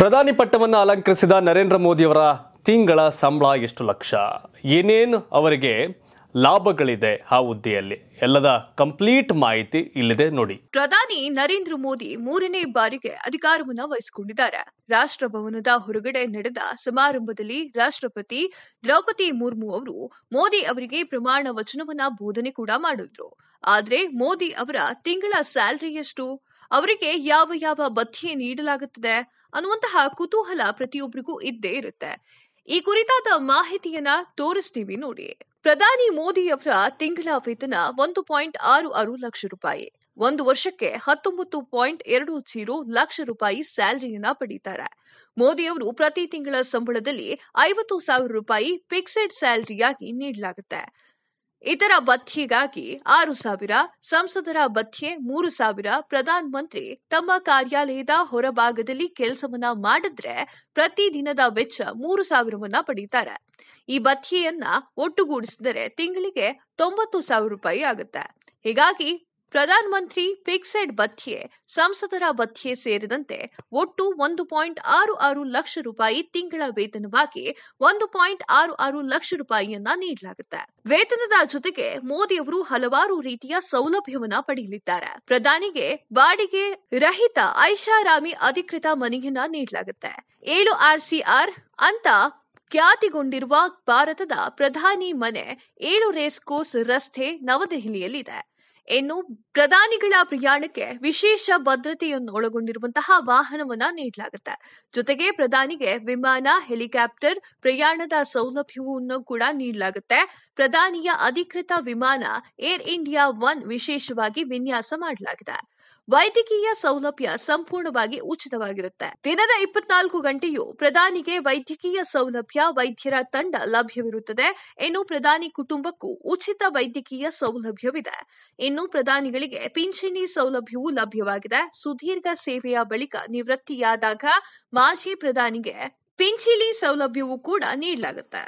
ಪ್ರಧಾನಿ ಪಟ್ಟವನ್ನು ಅಲಂಕರಿಸಿದ ನರೇಂದ್ರ ಮೋದಿಯವರ ತಿಂಗಳ ಸಂಬಳ ಎಷ್ಟು ಲಕ್ಷ ಏನೇನು ಅವರಿಗೆ ಲಾಭಗಳಿದೆ ಆ ಹುದ್ದೆಯಲ್ಲಿ ಎಲ್ಲದ ಕಂಪ್ಲೀಟ್ ಮಾಹಿತಿ ಇಲ್ಲಿದೆ ನೋಡಿ ಪ್ರಧಾನಿ ನರೇಂದ್ರ ಮೋದಿ ಮೂರನೇ ಬಾರಿಗೆ ಅಧಿಕಾರವನ್ನು ವಹಿಸಿಕೊಂಡಿದ್ದಾರೆ ರಾಷ್ಟ್ರಭವನದ ಹೊರಗಡೆ ನಡೆದ ಸಮಾರಂಭದಲ್ಲಿ ರಾಷ್ಟ್ರಪತಿ ದ್ರೌಪದಿ ಮುರ್ಮು ಅವರು ಮೋದಿ ಅವರಿಗೆ ಪ್ರಮಾಣ ವಚನವನ್ನ ಬೋಧನೆ ಕೂಡ ಮಾಡಿದ್ರು ಆದ್ರೆ ಮೋದಿ ಅವರ ತಿಂಗಳ ಎಷ್ಟು ಅವರಿಗೆ ಯಾವ ಯಾವ ಭತ್ಯೆ ನೀಡಲಾಗುತ್ತದೆ ಅನ್ನುವಂತಹ ಕುತೂಹಲ ಪ್ರತಿಯೊಬ್ಬರಿಗೂ ಇದ್ದೇ ಇರುತ್ತೆ ಈ ಕುರಿತಾದ ಮಾಹಿತಿಯನ್ನ ತೋರಿಸ್ತೀವಿ ನೋಡಿ ಪ್ರಧಾನಿ ಅವರ ತಿಂಗಳ ವೇತನ ಒಂದು ಪಾಯಿಂಟ್ ಆರು ಆರು ಲಕ್ಷ ರೂಪಾಯಿ ಒಂದು ವರ್ಷಕ್ಕೆ ಹತ್ತೊಂಬತ್ತು ಪಾಯಿಂಟ್ ಎರಡು ಜೀರೋ ಲಕ್ಷ ರೂಪಾಯಿ ಸ್ಯಾಲರಿಯನ್ನ ಪಡೀತಾರೆ ಮೋದಿಯವರು ಪ್ರತಿ ತಿಂಗಳ ಸಂಬಳದಲ್ಲಿ ಐವತ್ತು ಸಾವಿರ ರೂಪಾಯಿ ಫಿಕ್ಸೆಡ್ ಸ್ಯಾಲರಿಯಾಗಿ ನೀಡಲಾಗುತ್ತೆ ಇತರ ಭತ್ಯೆಗಾಗಿ ಆರು ಸಾವಿರ ಸಂಸದರ ಭತ್ಯೆ ಮೂರು ಸಾವಿರ ಪ್ರಧಾನ ಮಂತ್ರಿ ತಮ್ಮ ಕಾರ್ಯಾಲಯದ ಹೊರಭಾಗದಲ್ಲಿ ಕೆಲಸವನ್ನ ಮಾಡಿದ್ರೆ ಪ್ರತಿ ದಿನದ ವೆಚ್ಚ ಮೂರು ಸಾವಿರವನ್ನ ಪಡೀತಾರೆ ಈ ಭತ್ಯೆಯನ್ನ ಒಟ್ಟುಗೂಡಿಸಿದರೆ ತಿಂಗಳಿಗೆ ತೊಂಬತ್ತು ಸಾವಿರ ರೂಪಾಯಿ ಆಗುತ್ತೆ ಹೀಗಾಗಿ ಪ್ರಧಾನ ಮಂತ್ರಿ ಫಿಕ್ಸೆಡ್ ಭತ್ಯೆ ಸಂಸದರ ಭತ್ಯೆ ಸೇರಿದಂತೆ ಒಟ್ಟು ಒಂದು ಪಾಯಿಂಟ್ ಆರು ಆರು ಲಕ್ಷ ರೂಪಾಯಿ ತಿಂಗಳ ವೇತನವಾಗಿ ಒಂದು ಪಾಯಿಂಟ್ ಆರು ಆರು ಲಕ್ಷ ರೂಪಾಯಿಯನ್ನ ನೀಡಲಾಗುತ್ತೆ ವೇತನದ ಜೊತೆಗೆ ಮೋದಿಯವರು ಹಲವಾರು ರೀತಿಯ ಸೌಲಭ್ಯವನ್ನ ಪಡೆಯಲಿದ್ದಾರೆ ಪ್ರಧಾನಿಗೆ ಬಾಡಿಗೆ ರಹಿತ ಐಷಾರಾಮಿ ಅಧಿಕೃತ ಮನೆಯನ್ನ ನೀಡಲಾಗುತ್ತೆ ಏಳು ಆರ್ ಅಂತ ಖ್ಯಾತಿಗೊಂಡಿರುವ ಭಾರತದ ಪ್ರಧಾನಿ ಮನೆ ಏಳು ರೇಸ್ ಕೋರ್ಸ್ ರಸ್ತೆ ನವದೆಹಲಿಯಲ್ಲಿದೆ ಇನ್ನು ಪ್ರಧಾನಿಗಳ ಪ್ರಯಾಣಕ್ಕೆ ವಿಶೇಷ ಭದ್ರತೆಯನ್ನು ಒಳಗೊಂಡಿರುವಂತಹ ವಾಹನವನ್ನ ನೀಡಲಾಗುತ್ತೆ ಜೊತೆಗೆ ಪ್ರಧಾನಿಗೆ ವಿಮಾನ ಹೆಲಿಕಾಪ್ಟರ್ ಪ್ರಯಾಣದ ಸೌಲಭ್ಯವನ್ನು ಕೂಡ ನೀಡಲಾಗುತ್ತೆ ಪ್ರಧಾನಿಯ ಅಧಿಕೃತ ವಿಮಾನ ಏರ್ ಇಂಡಿಯಾ ಒನ್ ವಿಶೇಷವಾಗಿ ವಿನ್ಯಾಸ ಮಾಡಲಾಗಿದೆ ವೈದ್ಯಕೀಯ ಸೌಲಭ್ಯ ಸಂಪೂರ್ಣವಾಗಿ ಉಚಿತವಾಗಿರುತ್ತೆ ದಿನದ ಇಪ್ಪತ್ನಾಲ್ಕು ಗಂಟೆಯೂ ಪ್ರಧಾನಿಗೆ ವೈದ್ಯಕೀಯ ಸೌಲಭ್ಯ ವೈದ್ಯರ ತಂಡ ಲಭ್ಯವಿರುತ್ತದೆ ಇನ್ನು ಪ್ರಧಾನಿ ಕುಟುಂಬಕ್ಕೂ ಉಚಿತ ವೈದ್ಯಕೀಯ ಸೌಲಭ್ಯವಿದೆ ಇನ್ನು ಪ್ರಧಾನಿಗಳಿಗೆ ಪಿಂಚಣಿ ಸೌಲಭ್ಯವೂ ಲಭ್ಯವಾಗಿದೆ ಸುದೀರ್ಘ ಸೇವೆಯ ಬಳಿಕ ನಿವೃತ್ತಿಯಾದಾಗ ಮಾಜಿ ಪ್ರಧಾನಿಗೆ ಪಿಂಚಣಿ ಸೌಲಭ್ಯವೂ ಕೂಡ ನೀಡಲಾಗುತ್ತೆ